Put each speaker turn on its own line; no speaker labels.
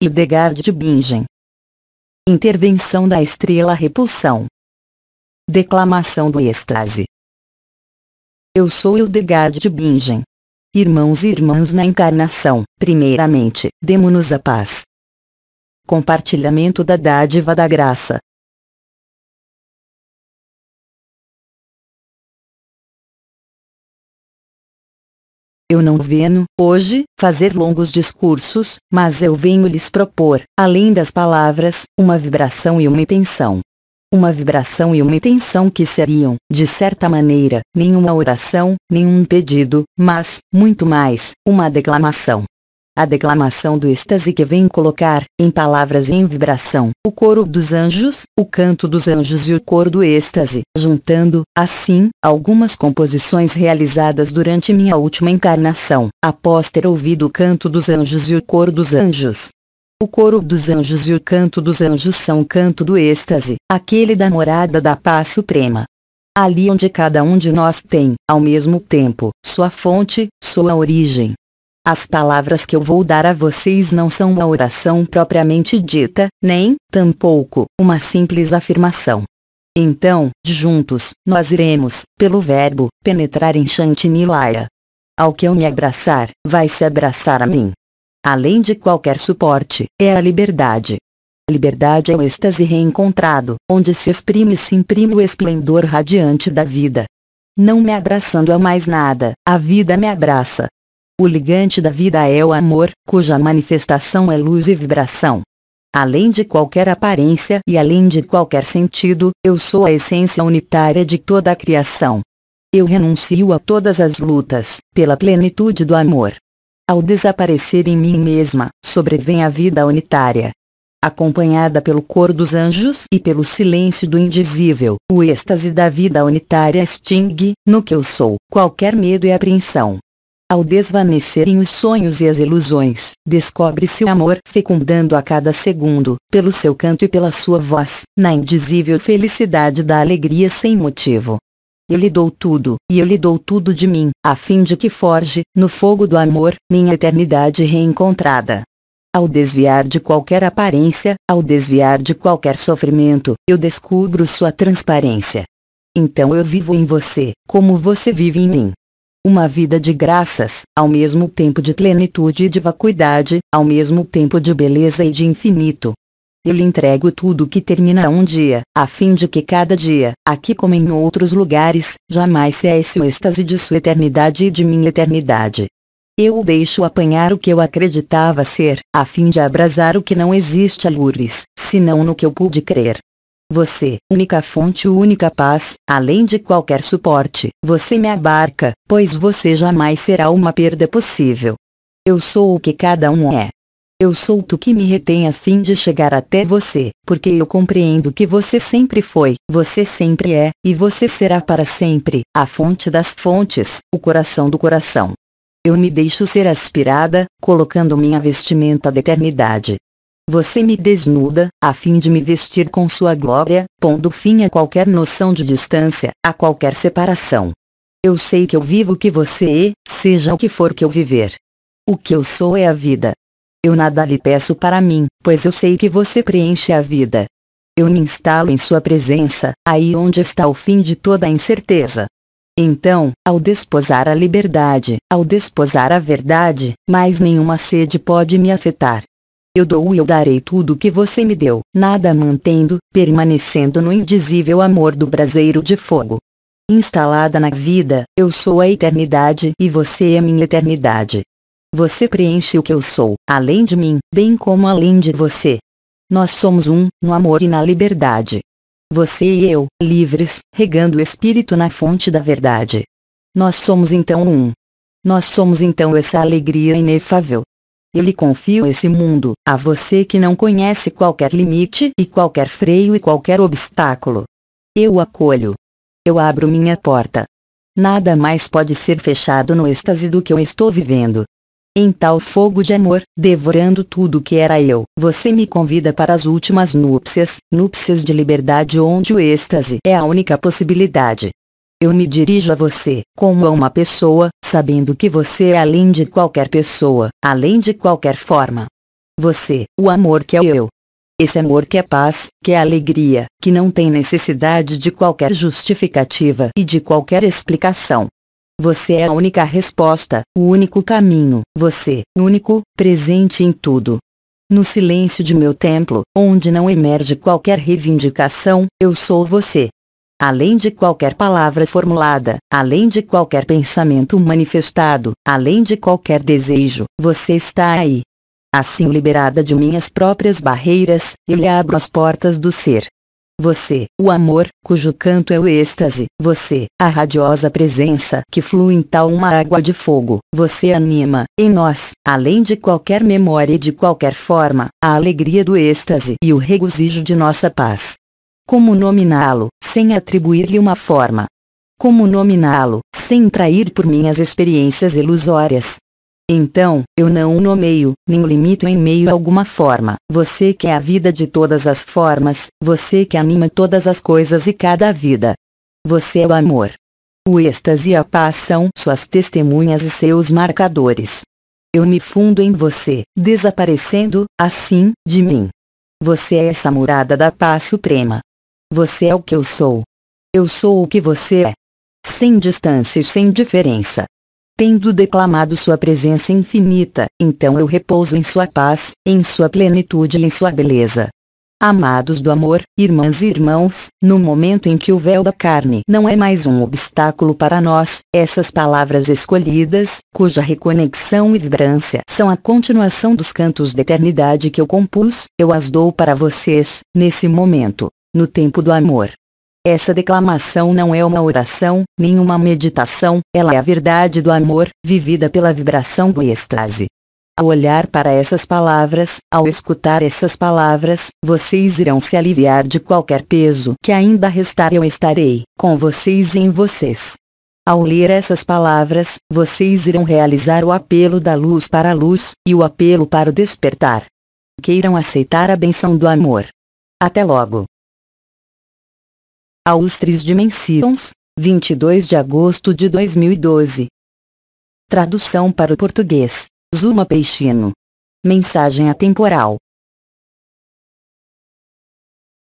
Hildegard de Bingen. Intervenção da estrela repulsão. Declamação do êxtase. Eu sou Hildegard de Bingen. Irmãos e irmãs na encarnação, primeiramente, demos-nos a paz. Compartilhamento da dádiva da graça, Eu não venho, hoje, fazer longos discursos, mas eu venho lhes propor, além das palavras, uma vibração e uma intenção. Uma vibração e uma intenção que seriam, de certa maneira, nenhuma oração, nenhum pedido, mas, muito mais, uma declamação a declamação do êxtase que vem colocar, em palavras e em vibração, o coro dos anjos, o canto dos anjos e o coro do êxtase, juntando, assim, algumas composições realizadas durante minha última encarnação, após ter ouvido o canto dos anjos e o coro dos anjos. O coro dos anjos e o canto dos anjos são o canto do êxtase, aquele da morada da paz suprema. Ali onde cada um de nós tem, ao mesmo tempo, sua fonte, sua origem, as palavras que eu vou dar a vocês não são uma oração propriamente dita, nem, tampouco, uma simples afirmação. Então, juntos, nós iremos, pelo verbo, penetrar em Chantinilaya. Ao que eu me abraçar, vai se abraçar a mim. Além de qualquer suporte, é a liberdade. Liberdade é o êxtase reencontrado, onde se exprime e se imprime o esplendor radiante da vida. Não me abraçando a mais nada, a vida me abraça, o ligante da vida é o amor, cuja manifestação é luz e vibração. Além de qualquer aparência e além de qualquer sentido, eu sou a essência unitária de toda a criação. Eu renuncio a todas as lutas, pela plenitude do amor. Ao desaparecer em mim mesma, sobrevém a vida unitária. Acompanhada pelo cor dos anjos e pelo silêncio do indizível, o êxtase da vida unitária extingue, no que eu sou, qualquer medo e apreensão. Ao desvanecerem os sonhos e as ilusões, descobre-se o amor fecundando a cada segundo, pelo seu canto e pela sua voz, na indizível felicidade da alegria sem motivo. Eu lhe dou tudo, e eu lhe dou tudo de mim, a fim de que forge, no fogo do amor, minha eternidade reencontrada. Ao desviar de qualquer aparência, ao desviar de qualquer sofrimento, eu descubro sua transparência. Então eu vivo em você, como você vive em mim, uma vida de graças, ao mesmo tempo de plenitude e de vacuidade, ao mesmo tempo de beleza e de infinito. Eu lhe entrego tudo que termina um dia, a fim de que cada dia, aqui como em outros lugares, jamais cesse o êxtase de sua eternidade e de minha eternidade. Eu o deixo apanhar o que eu acreditava ser, a fim de abrasar o que não existe a lures, senão no que eu pude crer. Você, única fonte, única paz, além de qualquer suporte, você me abarca, pois você jamais será uma perda possível. Eu sou o que cada um é. Eu sou tu que me retém a fim de chegar até você, porque eu compreendo que você sempre foi, você sempre é, e você será para sempre, a fonte das fontes, o coração do coração. Eu me deixo ser aspirada, colocando minha vestimenta da eternidade, você me desnuda, a fim de me vestir com sua glória, pondo fim a qualquer noção de distância, a qualquer separação. Eu sei que eu vivo o que você é, seja o que for que eu viver. O que eu sou é a vida. Eu nada lhe peço para mim, pois eu sei que você preenche a vida. Eu me instalo em sua presença, aí onde está o fim de toda a incerteza. Então, ao desposar a liberdade, ao desposar a verdade, mais nenhuma sede pode me afetar eu dou e eu darei tudo que você me deu, nada mantendo, permanecendo no indizível amor do braseiro de fogo. Instalada na vida, eu sou a eternidade e você é minha eternidade. Você preenche o que eu sou, além de mim, bem como além de você. Nós somos um, no amor e na liberdade. Você e eu, livres, regando o espírito na fonte da verdade. Nós somos então um. Nós somos então essa alegria inefável, eu lhe confio esse mundo, a você que não conhece qualquer limite e qualquer freio e qualquer obstáculo. Eu o acolho. Eu abro minha porta. Nada mais pode ser fechado no êxtase do que eu estou vivendo. Em tal fogo de amor, devorando tudo que era eu, você me convida para as últimas núpcias, núpcias de liberdade onde o êxtase é a única possibilidade. Eu me dirijo a você, como a uma pessoa, sabendo que você é além de qualquer pessoa, além de qualquer forma. Você, o amor que é eu. Esse amor que é paz, que é alegria, que não tem necessidade de qualquer justificativa e de qualquer explicação. Você é a única resposta, o único caminho, você, único, presente em tudo. No silêncio de meu templo, onde não emerge qualquer reivindicação, eu sou você além de qualquer palavra formulada, além de qualquer pensamento manifestado, além de qualquer desejo, você está aí. Assim liberada de minhas próprias barreiras, eu lhe abro as portas do ser. Você, o amor, cujo canto é o êxtase, você, a radiosa presença que flui em tal uma água de fogo, você anima, em nós, além de qualquer memória e de qualquer forma, a alegria do êxtase e o regozijo de nossa paz. Como nominá-lo, sem atribuir-lhe uma forma? Como nominá-lo, sem trair por minhas experiências ilusórias? Então, eu não o nomeio, nem o limito em meio a alguma forma. Você que é a vida de todas as formas, você que anima todas as coisas e cada vida. Você é o amor. O êxtase e a paz são suas testemunhas e seus marcadores. Eu me fundo em você, desaparecendo, assim, de mim. Você é essa morada da paz suprema. Você é o que eu sou. Eu sou o que você é. Sem distância e sem diferença. Tendo declamado sua presença infinita, então eu repouso em sua paz, em sua plenitude e em sua beleza. Amados do amor, irmãs e irmãos, no momento em que o véu da carne não é mais um obstáculo para nós, essas palavras escolhidas, cuja reconexão e vibrância são a continuação dos cantos da eternidade que eu compus, eu as dou para vocês, nesse momento no tempo do amor. Essa declamação não é uma oração, nem uma meditação, ela é a verdade do amor, vivida pela vibração do êxtase. Ao olhar para essas palavras, ao escutar essas palavras, vocês irão se aliviar de qualquer peso que ainda restar eu estarei, com vocês e em vocês. Ao ler essas palavras, vocês irão realizar o apelo da luz para a luz, e o apelo para o despertar. Queiram aceitar a benção do amor. Até logo! Austris Dimensions, 22 de agosto de 2012. Tradução para o português, Zuma Peixino. Mensagem atemporal.